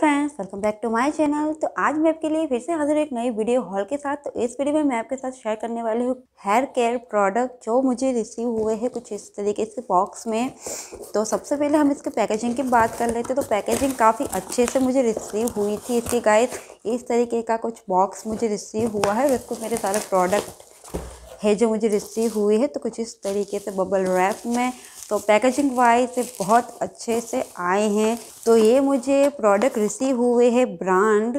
friends welcome back to my channel तो आज मैं आपके लिए फिर से हाजिर एक नई वीडियो हॉल के साथ तो इस वीडियो में मैं आपके साथ शेयर करने वाली हूँ हेयर केयर प्रोडक्ट जो मुझे रिसीव हुए हैं कुछ इस तरीके से बॉक्स में तो सबसे पहले हम इसके पैकेजिंग की बात कर लेते तो पैकेजिंग काफ़ी अच्छे से मुझे रिसीव हुई थी इसकी गाइस इस तरीके का कुछ बॉक्स मुझे रिसीव हुआ है उसको मेरे सारे प्रोडक्ट है जो मुझे रिसीव हुए है तो कुछ इस तरीके से बबल रैप में तो पैकेजिंग वाइज बहुत अच्छे से आए हैं तो ये मुझे प्रोडक्ट रिसीव हुए है ब्रांड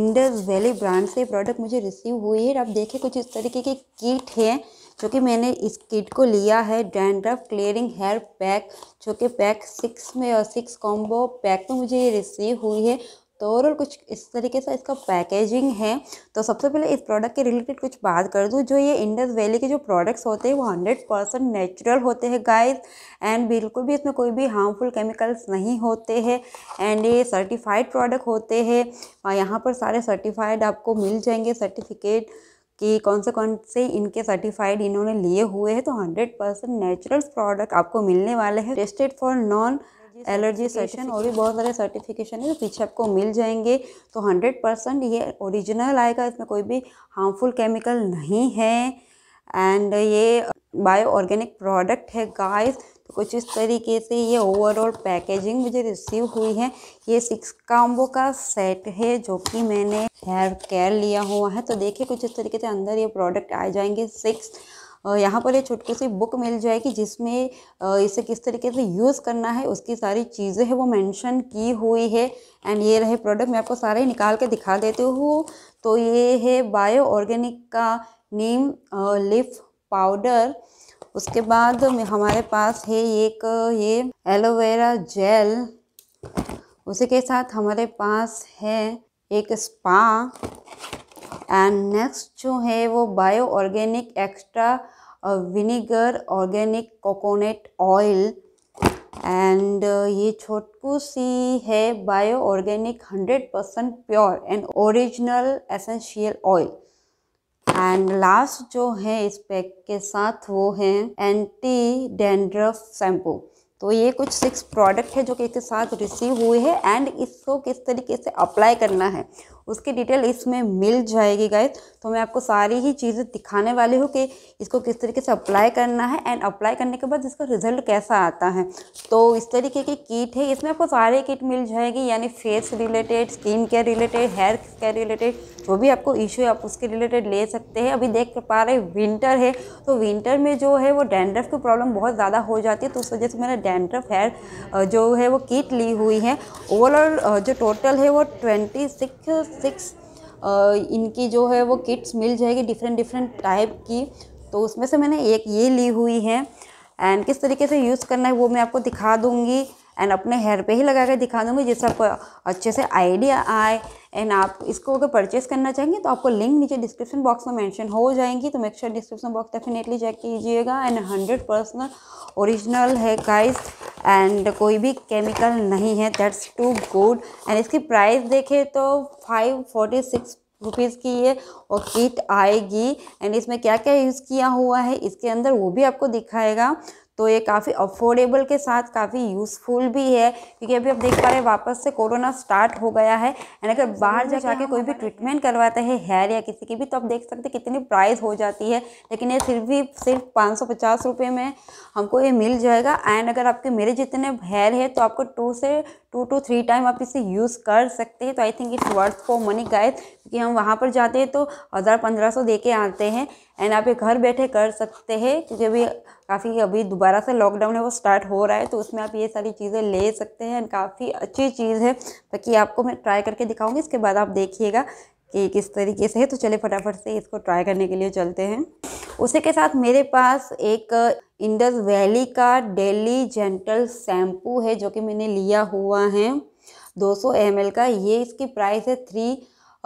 इंडस वैली ब्रांड से प्रोडक्ट मुझे रिसीव हुई है आप देखें कुछ इस तरीके की किट है जो कि मैंने इस किट को लिया है डैंड्रफ क्लियरिंग हेयर पैक जो कि पैक सिक्स में और सिक्स कॉम्बो पैक में मुझे ये रिसीव हुई है तो ओवरऑल कुछ इस तरीके से इसका पैकेजिंग है तो सबसे पहले इस प्रोडक्ट के रिलेटेड कुछ बात कर दूँ जो ये इंडस वैली के जो प्रोडक्ट्स होते हैं वो हंड्रेड परसेंट नेचुरल होते हैं गाइस एंड बिल्कुल भी इसमें कोई भी हार्मफुल केमिकल्स नहीं होते हैं एंड ये सर्टिफाइड प्रोडक्ट होते हैं यहाँ पर सारे सर्टिफाइड आपको मिल जाएंगे सर्टिफिकेट कि कौन से कौन से इनके सर्टिफाइड इन्होंने लिए हुए हैं तो हंड्रेड परसेंट नेचुरल प्रोडक्ट आपको मिलने वाले हैं tested for non allergy certification और भी बहुत सारे सर्टिफिकेशन है जो पीछे आपको मिल जाएंगे तो हंड्रेड परसेंट ये ओरिजिनल आएगा इसमें कोई भी हार्मफुल केमिकल नहीं है एंड ये बायो ऑर्गेनिक प्रोडक्ट है गाइस तो कुछ इस तरीके से ये ओवरऑल पैकेजिंग मुझे रिसीव हुई है ये सिक्स काम्बो का सेट है जो कि मैंने हेयर केयर लिया हुआ है तो देखिए कुछ इस तरीके से अंदर ये प्रोडक्ट आ जाएंगे सिक्स यहाँ पर एक छोटी सी बुक मिल जाएगी जिसमें इसे किस तरीके से यूज़ करना है उसकी सारी चीज़ें हैं वो मेंशन की हुई है एंड ये रहे प्रोडक्ट मैं आपको सारे निकाल के दिखा देती हूँ तो ये है बायो ऑर्गेनिक का नीम लिफ पाउडर उसके बाद हमारे पास है एक ये एलोवेरा जेल उसी के साथ हमारे पास है एक स्पा एंड नेक्स्ट जो है वो bio organic extra vinegar organic coconut oil and ये छोटकू सी है bio organic hundred percent pure and original essential oil and last जो है इस पैक के साथ वो है एंटी डेंड्रफ शैम्पू तो ये कुछ सिक्स प्रोडक्ट है जो कि इसके साथ रिसीव हुए हैं एंड इसको किस तरीके से अप्लाई करना है उसकी डिटेल इसमें मिल जाएगी गाइज तो मैं आपको सारी ही चीज़ें दिखाने वाली हूँ कि इसको किस तरीके से अप्लाई करना है एंड अप्लाई करने के बाद इसका रिजल्ट कैसा आता है तो इस तरीके की किट है इसमें आपको सारे किट मिल जाएगी यानी face related skin care related hair care related जो भी आपको इशू है आप उसके रिलेटेड ले सकते हैं अभी देख पा रहे विंटर है तो विंटर में जो है वो डैंड्रफ की प्रॉब्लम बहुत ज़्यादा हो जाती है तो उस वजह से मैंने डैंड्रफ हेयर जो है वो किट ली हुई है ओवरऑल जो टोटल है वो ट्वेंटी सिक्स सिक्स uh, इनकी जो है वो किट्स मिल जाएगी डिफरेंट डिफरेंट टाइप की तो उसमें से मैंने एक ये ली हुई है एंड किस तरीके से यूज़ करना है वो मैं आपको दिखा दूँगी एंड अपने हेयर पे ही लगा कर दिखा दूँगी जिससे आपको अच्छे से आइडिया आए एंड आप इसको अगर परचेस करना चाहेंगे तो आपको लिंक नीचे डिस्क्रिप्शन बॉक्स में मेंशन हो जाएंगी तो make sure description box definitely check कीजिएगा एंड हंड्रेड परसेंट ओरिजिनल है गाइस एंड कोई भी केमिकल नहीं है दैट्स टू गुड एंड इसकी प्राइस देखें तो फाइव फोर्टी सिक्स रुपीज़ की ये और किट आएगी एंड इसमें क्या क्या यूज़ किया हुआ है इसके अंदर वो भी आपको दिखाएगा तो ये काफ़ी अफोर्डेबल के साथ काफ़ी यूज़फुल भी है क्योंकि अभी आप देख पा रहे हैं वापस से कोरोना स्टार्ट हो गया है एंड अगर हम्म, बाहर जा जाके कोई भी ट्रीटमेंट करवाते हैं हेयर या किसी की भी तो आप देख सकते हैं कितनी प्राइस हो जाती है लेकिन ये सिर्फ भी सिर्फ पाँच सौ पचास रुपये में हमको ये मिल जाएगा एंड अगर आपके मेरे जितने हेयर है तो आपको टू से टू टू थ्री टाइम आप इसे यूज़ कर सकते हैं तो I think it's worth for money guys क्योंकि हम वहाँ पर जाते हैं तो हज़ार पंद्रह सौ दे के आते हैं एंड आप ये घर बैठे कर सकते हैं क्योंकि अभी काफ़ी अभी दोबारा से लॉकडाउन है वो स्टार्ट हो रहा है तो उसमें आप ये सारी चीज़ें ले सकते हैं एंड काफ़ी अच्छी चीज़ है बाकी आपको मैं ट्राई करके दिखाऊँगी इसके बाद आप देखिएगा कि किस तरीके से है तो चले फटाफट से इसको ट्राई करने के लिए चलते हैं उसी के साथ मेरे पास एक इंडस वैली का डेली जेंटल शैम्पू है जो कि मैंने लिया हुआ है 200 सौ का ये इसकी प्राइस है थ्री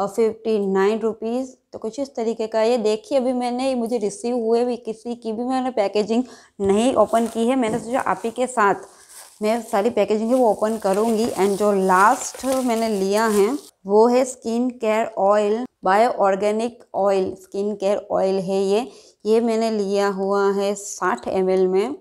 फिफ्टी नाइन रुपीज़ तो कुछ इस तरीके का ये देखिए अभी मैंने मुझे रिसीव हुए भी किसी की भी मैंने पैकेजिंग नहीं ओपन की है मैंने सोचा आप ही के साथ मैं सारी पैकेजिंग है वो ओपन करूँगी एंड जो लास्ट मैंने लिया है वो है skin care oil bio organic oil skin care oil है ये ये मैंने लिया हुआ है साठ एम में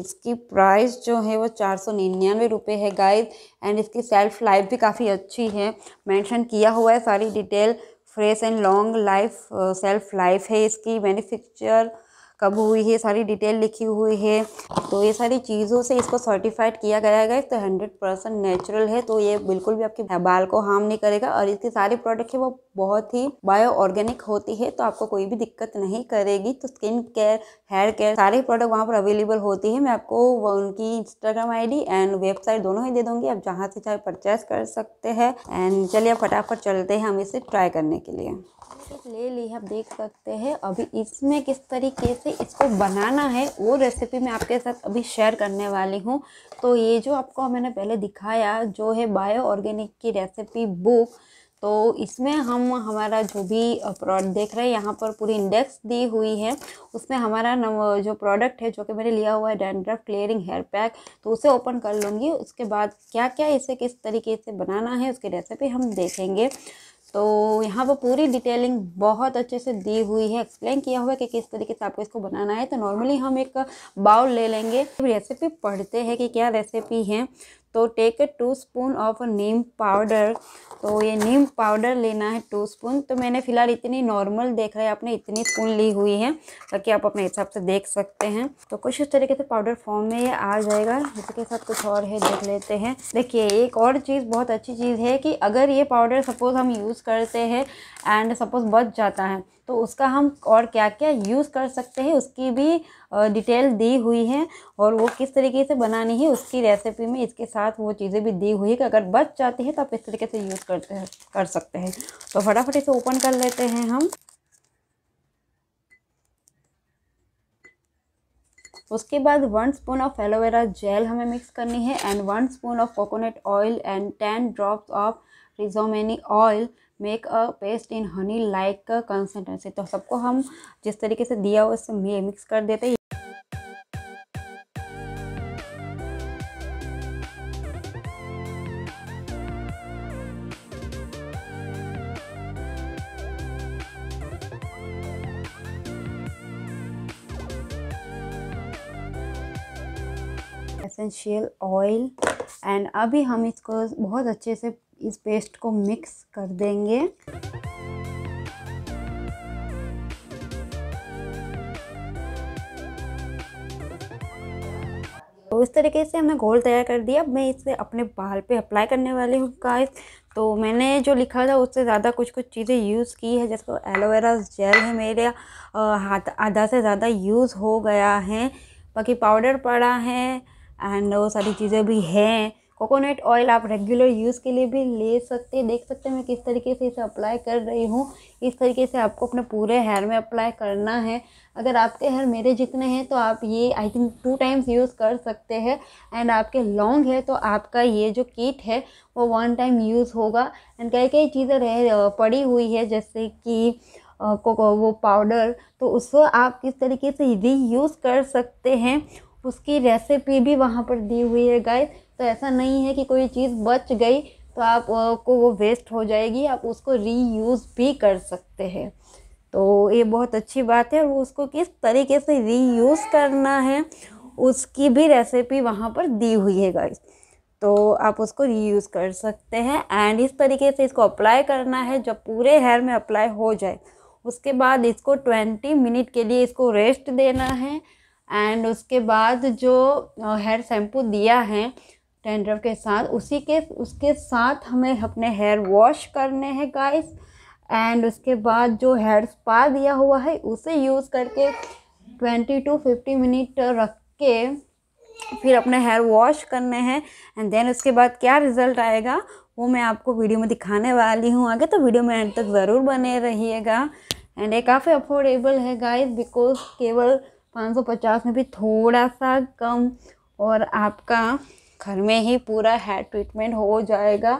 इसकी प्राइस जो है वो चार सौ निन्यानवे रुपये है गाइस एंड इसकी सेल्फ लाइफ भी काफ़ी अच्छी है मेंशन किया हुआ है सारी detail fresh and long life self life है इसकी मैन्युफैक्चर कब हुई है सारी डिटेल लिखी हुई है तो ये सारी चीज़ों से इसको सर्टिफाइड किया गया है तो हंड्रेड परसेंट नेचुरल है तो ये बिल्कुल भी आपके बाल को हार्म नहीं करेगा और इसके सारे प्रोडक्ट है वो बहुत ही बायो ऑर्गेनिक होती है तो आपको कोई भी दिक्कत नहीं करेगी तो स्किन केयर हेयर केयर सारे प्रोडक्ट वहाँ पर अवेलेबल होती है मैं आपको उनकी इंस्टाग्राम आई एंड वेबसाइट दोनों ही दे दूँगी आप जहाँ से चाहे परचेज कर सकते हैं एंड चलिए फटाफट चलते हैं हम इसे ट्राई करने के लिए ले ली आप देख सकते हैं अभी इसमें किस तरीके कैसे इसको बनाना है वो रेसिपी मैं आपके साथ अभी शेयर करने वाली हूँ तो ये जो आपको मैंने पहले दिखाया जो है बायो ऑर्गेनिक की रेसिपी बुक तो इसमें हम हमारा जो भी प्रोडक्ट देख रहे हैं यहाँ पर पूरी इंडेक्स दी हुई है उसमें हमारा जो प्रोडक्ट है जो कि मैंने लिया हुआ है डेंड्रफ क्लियरिंग हेयर पैक तो उसे ओपन कर लूँगी उसके बाद क्या क्या इसे किस तरीके से बनाना है उसकी रेसिपी हम देखेंगे तो यहाँ पर पूरी डिटेलिंग बहुत अच्छे से दी हुई है एक्सप्लेन किया हुआ है कि किस तरीके से आपको इसको बनाना है तो नॉर्मली हम एक बाउल ले लेंगे रेसिपी पढ़ते हैं कि क्या रेसिपी है तो take a two spoon of neem powder तो ये नीम पाउडर लेना है टू स्पून तो मैंने फ़िलहाल इतनी नॉर्मल देख रहे हैं आपने इतनी स्पून ली हुई है ताकि आप अपने हिसाब से देख सकते हैं तो कुछ इस तरीके से पाउडर फॉर्म में ये आ जाएगा इसके साथ कुछ और है देख लेते हैं देखिए एक और चीज़ बहुत अच्छी चीज़ है कि अगर ये पाउडर सपोज़ हम यूज़ करते हैं एंड सपोज़ बच जाता है तो उसका हम और क्या क्या यूज़ कर सकते हैं उसकी भी डिटेल दी हुई है और वो किस तरीके से बनानी है उसकी रेसिपी में इसके साथ वो चीज़ें भी दी हुई है कि अगर बच जाती है तो आप इस तरीके से यूज़ करते हैं कर सकते हैं तो फटाफट इसे ओपन कर लेते हैं हम उसके बाद one spoon of aloe vera gel हमें मिक्स करनी है and one spoon of coconut oil and ten drops of rosemary oil make a paste in honey like consistency तो सबको हम जिस तरीके से दिया उससे मिक्स कर देते हैं एसेंशियल ऑयल एंड अभी हम इसको बहुत अच्छे से इस पेस्ट को मिक्स कर देंगे तो इस तरीके से हमने घोल तैयार कर दिया अब मैं इसे अपने बाल पे अप्लाई करने वाली हूँ गाइस तो मैंने जो लिखा था उससे ज़्यादा कुछ कुछ चीज़ें यूज़ की है जैसे एलोवेरा जेल है मेरे हाथ आधा से ज़्यादा यूज़ हो गया है बाकी पाउडर पड़ा है एंड वो सारी चीज़ें भी हैं कोकोनट ऑयल आप रेगुलर यूज़ के लिए भी ले सकते हैं देख सकते हैं मैं किस तरीके से इसे अप्लाई कर रही हूँ इस तरीके से आपको अपने पूरे हेयर में अप्लाई करना है अगर आपके हेयर मेरे जितने हैं तो आप ये I think two times use कर सकते हैं एंड आपके लॉन्ग है तो आपका ये जो किट है वो वन टाइम यूज़ होगा एंड कई कई चीज़ें रह पड़ी हुई है जैसे कि कोको वो पाउडर तो उसको आप किस तरीके से री यूज़ कर सकते हैं उसकी रेसिपी भी वहाँ पर दी हुई है गाइस तो ऐसा नहीं है कि कोई चीज़ बच गई तो आप को वो वेस्ट हो जाएगी आप उसको रीयूज़ भी कर सकते हैं तो ये बहुत अच्छी बात है वो उसको किस तरीके से रीयूज़ करना है उसकी भी रेसिपी वहाँ पर दी हुई है गाइस तो आप उसको रीयूज़ कर सकते हैं एंड इस तरीके से इसको अप्लाई करना है जब पूरे हेयर में अप्लाई हो जाए उसके बाद इसको ट्वेंटी मिनट के लिए इसको रेस्ट देना है एंड उसके बाद जो हेयर शैम्पू दिया है टेंडर के साथ उसी के उसके साथ हमें अपने हेयर वॉश करने हैं गाइस एंड उसके बाद जो हेयर स्पा दिया हुआ है उसे यूज़ करके ट्वेंटी टू फिफ्टी मिनट रख के फिर अपने हेयर वॉश करने हैं एंड देन उसके बाद क्या रिज़ल्ट आएगा वो मैं आपको वीडियो में दिखाने वाली हूँ आगे तो वीडियो में एंड तक ज़रूर बने रहिएगा एंड ये काफ़ी अफोर्डेबल है गाइस बिकॉज केवल 550 में भी थोड़ा सा कम और आपका घर में ही पूरा हेयर ट्रीटमेंट हो जाएगा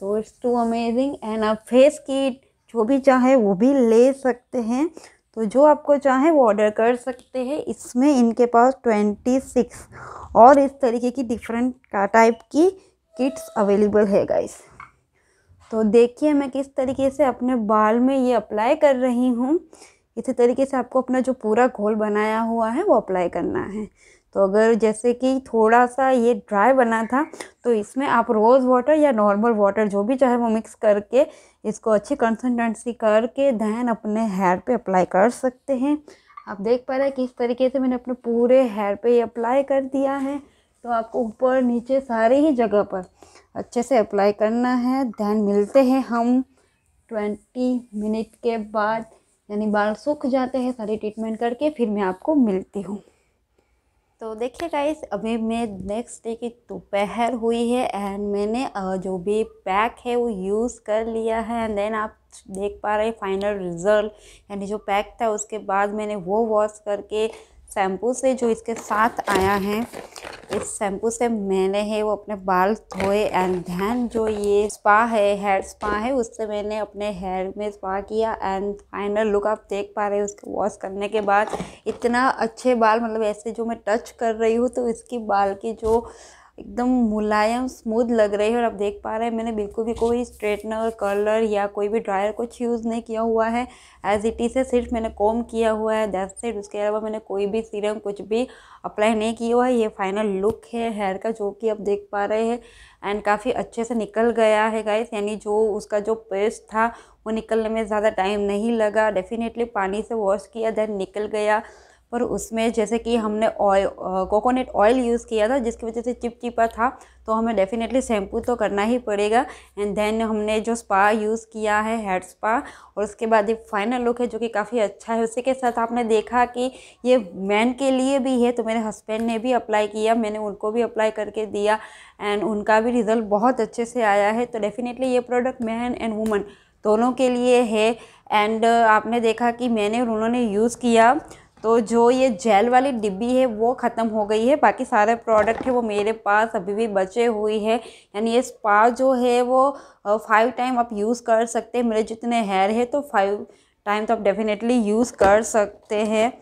तो इट्स टू अमेजिंग एंड आप फेस किट जो भी चाहे वो भी ले सकते हैं तो जो आपको चाहे वो ऑर्डर कर सकते हैं इसमें इनके पास ट्वेंटी सिक्स और इस तरीके की डिफरेंट का टाइप की किट्स अवेलेबल है गाइस तो देखिए मैं किस तरीके से अपने बाल में ये अप्लाई कर रही हूँ इसी तरीके से आपको अपना जो पूरा घोल बनाया हुआ है वो अप्लाई करना है तो अगर जैसे कि थोड़ा सा ये ड्राई बना था तो इसमें आप रोज़ वाटर या नॉर्मल वाटर जो भी चाहे वो मिक्स करके इसको अच्छी कंसनट्रेंसी करके दैन अपने हेयर पे अप्लाई कर सकते हैं आप देख पा रहे हैं किस तरीके से मैंने अपने पूरे हेयर पे ये अप्लाई कर दिया है तो आपको ऊपर नीचे सारे ही जगह पर अच्छे से अप्लाई करना है दैन मिलते हैं हम ट्वेंटी मिनट के बाद यानी बाल सूख जाते हैं सारी ट्रीटमेंट करके फिर मैं आपको मिलती हूँ तो देखिए गाइस अभी मैं नेक्स्ट डे की दोपहर हुई है एंड मैंने जो भी पैक है वो यूज़ कर लिया है एंड देन आप देख पा रहे फाइनल रिज़ल्ट यानी जो पैक था उसके बाद मैंने वो वॉश करके शैम्पू से जो इसके साथ आया है इस शैम्पू से मैंने है वो अपने बाल धोए एंड धैन जो ये स्पा है हेयर स्पा है उससे मैंने अपने हेयर में स्पा किया एंड फाइनल लुक आप देख पा रहे हो उसको वॉश करने के बाद इतना अच्छे बाल मतलब ऐसे जो मैं टच कर रही हूँ तो इसकी बाल की जो एकदम मुलायम स्मूथ लग रही है और आप देख पा रहे हैं मैंने बिल्कुल भी कोई स्ट्रेटनर कलर या कोई भी ड्रायर कुछ यूज़ नहीं किया हुआ है एज इट इज़ है सिर्फ मैंने कॉम किया हुआ है दैट सेट उसके अलावा मैंने कोई भी सीरम कुछ भी अप्लाई नहीं किया हुआ है ये फाइनल लुक है हेयर का जो कि आप देख पा रहे हैं एंड काफ़ी अच्छे से निकल गया है गाइस यानी जो उसका जो पेस्ट था वो निकलने में ज़्यादा टाइम नहीं लगा डेफिनेटली पानी से वॉश किया देन निकल गया पर उसमें जैसे कि हमने ऑयल कोकोनट ऑयल यूज़ किया था जिसकी वजह से चिपचिपा था तो हमें डेफिनेटली शैम्पू तो करना ही पड़ेगा एंड देन हमने जो स्पा यूज़ किया है हेड स्पा और उसके बाद ये फाइनल लुक है जो कि काफ़ी अच्छा है उसी के साथ आपने देखा कि ये मैन के लिए भी है तो मेरे हस्बैंड ने भी अप्लाई किया मैंने उनको भी अप्लाई करके दिया एंड उनका भी रिज़ल्ट बहुत अच्छे से आया है तो डेफिनेटली ये प्रोडक्ट मैन एंड वुमन दोनों के लिए है एंड आपने देखा कि मैंने और उन्होंने यूज़ किया तो जो ये जेल वाली डिब्बी है वो ख़त्म हो गई है बाकी सारे प्रोडक्ट है वो मेरे पास अभी भी बचे हुई है यानी ये स्पा जो है वो फाइव टाइम आप यूज़ कर सकते हैं मेरे जितने हेयर है तो फाइव टाइम तो आप डेफिनेटली यूज़ कर सकते हैं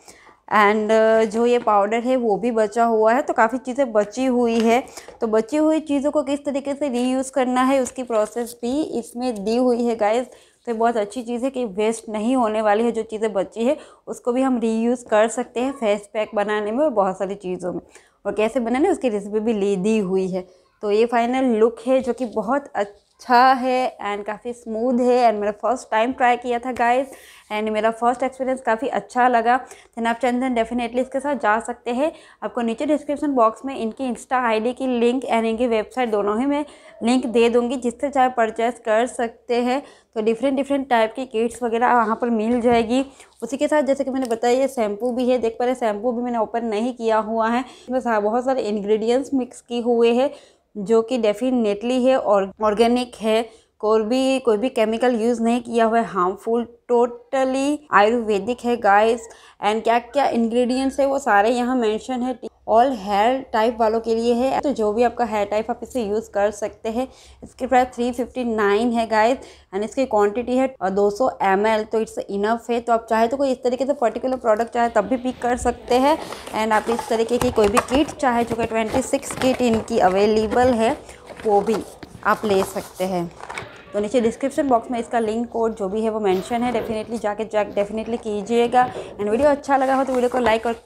एंड जो ये पाउडर है वो भी बचा हुआ है तो काफ़ी चीज़ें बची हुई है तो बची हुई चीज़ों को किस तरीके से रीयूज़ करना है उसकी प्रोसेस भी इसमें दी हुई है गाइज़ तो ये बहुत अच्छी चीज़ है कि वेस्ट नहीं होने वाली है जो चीज़ें बची है उसको भी हम रीयूज़ कर सकते हैं फेस पैक बनाने में और बहुत सारी चीज़ों में और कैसे बनाने उसकी रेसिपी भी ले दी हुई है तो ये फाइनल लुक है जो कि बहुत अच्छा अच्छा है एंड काफ़ी स्मूथ है एंड मेरा फर्स्ट टाइम ट्राई किया था गाइस एंड मेरा फर्स्ट एक्सपीरियंस काफ़ी अच्छा लगा देन आप चंदन डेफिनेटली इसके साथ जा सकते हैं आपको नीचे डिस्क्रिप्शन बॉक्स में इनकी इंस्टा आईडी की लिंक एंड इनकी वेबसाइट दोनों ही मैं लिंक दे दूँगी जिससे चाहे परचेस कर सकते हैं तो डिफरेंट डिफरेंट टाइप की किट्स वगैरह वहाँ पर मिल जाएगी उसी के साथ जैसे कि मैंने बताया ये शैम्पू भी है देख पा रहे शैम्पू भी मैंने ओपन नहीं किया हुआ है इसमें हाँ, बहुत सारे इन्ग्रीडियंट्स मिक्स किए हुए हैं जो कि डेफिनेटली है और ऑर्गेनिक है कोई भी कोई भी केमिकल यूज़ नहीं किया हुआ है हार्मफुल टोटली आयुर्वेदिक है गाइस एंड क्या क्या इंग्रेडिएंट्स है वो सारे यहाँ मेंशन है ऑल हेयर टाइप वालों के लिए है तो जो भी आपका हेयर टाइप आप इसे यूज़ कर सकते हैं इसके प्राइस थ्री फिफ्टी नाइन है गाइस एंड इसकी क्वांटिटी है दो सौ एम एल तो इट्स इनफ है तो आप चाहे तो कोई इस तरीके से पर्टिकुलर प्रोडक्ट चाहे तब भी पिक कर सकते हैं एंड आप इस तरीके की कोई भी किट चाहे जो कि ट्वेंटी सिक्स किट इनकी अवेलेबल है वो भी आप ले सकते हैं तो नीचे डिस्क्रिप्शन बॉक्स में इसका लिंक कोड जो भी है वो मेंशन है डेफिनेटली जाके चेक डेफिनेटली कीजिएगा एंड वीडियो अच्छा लगा हो तो वीडियो को लाइक और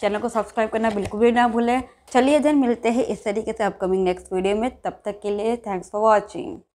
चैनल को सब्सक्राइब करना बिल्कुल भी ना भूलें चलिए जन मिलते हैं इस तरीके से अपकमिंग नेक्स्ट वीडियो में तब तक के लिए थैंक्स फॉर वॉचिंग